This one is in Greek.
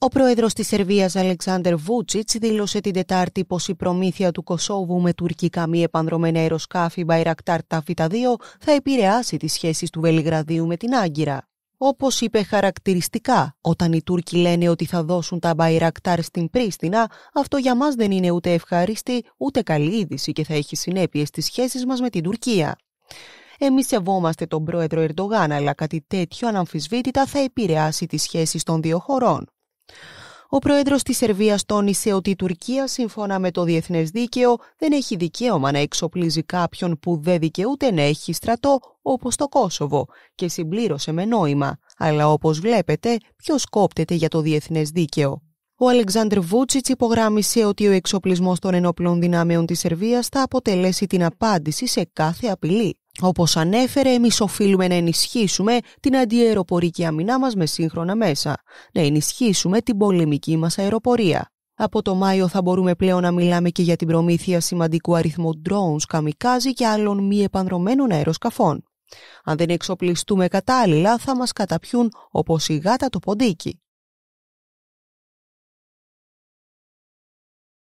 Ο πρόεδρος της Σερβίας Αλεξάνδρ Βούτσιτς δήλωσε την Τετάρτη πως η προμήθεια του Κωσόβου με τουρκικά μη επανδρομένα αεροσκάφη Μπαϊρακτάρ τα 2 θα επηρεάσει τις σχέσεις του Βελιγραδίου με την Άγκυρα. Όπως είπε χαρακτηριστικά, όταν οι Τούρκοι λένε ότι θα δώσουν τα Μπαϊρακτάρ στην Πρίστινα, αυτό για μας δεν είναι ούτε ευχάριστη, ούτε καλή είδηση και θα έχει συνέπειες στις σχέσεις μας με την Τουρκία. Εμείς σεβόμαστε τον πρόεδρο Ερντογάν, αλλά κάτι τέτοιο αναμφισβήτητα θα επηρεάσει τις σχέσεις των δύο χωρών. Ο πρόεδρος της Σερβίας τόνισε ότι η Τουρκία, σύμφωνα με το διεθνές δίκαιο, δεν έχει δικαίωμα να εξοπλίζει κάποιον που δεν δικαιούται να έχει στρατό, όπως το Κόσοβο, και συμπλήρωσε με νόημα. Αλλά όπως βλέπετε, ποιος κόπτεται για το διεθνές δίκαιο. Ο Αλεξάνδρ Βούτσιτ υπογράμμισε ότι ο εξοπλισμός των ενόπλων δυνάμεων της Σερβίας θα αποτελέσει την απάντηση σε κάθε απειλή. Όπως ανέφερε, εμείς οφείλουμε να ενισχύσουμε την αντιεροπορική αμυνά μας με σύγχρονα μέσα, να ενισχύσουμε την πολεμική μας αεροπορία. Από το Μάιο θα μπορούμε πλέον να μιλάμε και για την προμήθεια σημαντικού αριθμού drones, καμικάζι και άλλων μη επανδρομένων αεροσκαφών. Αν δεν εξοπλιστούμε κατάλληλα θα μας καταπιούν όπως η γάτα το ποντίκι.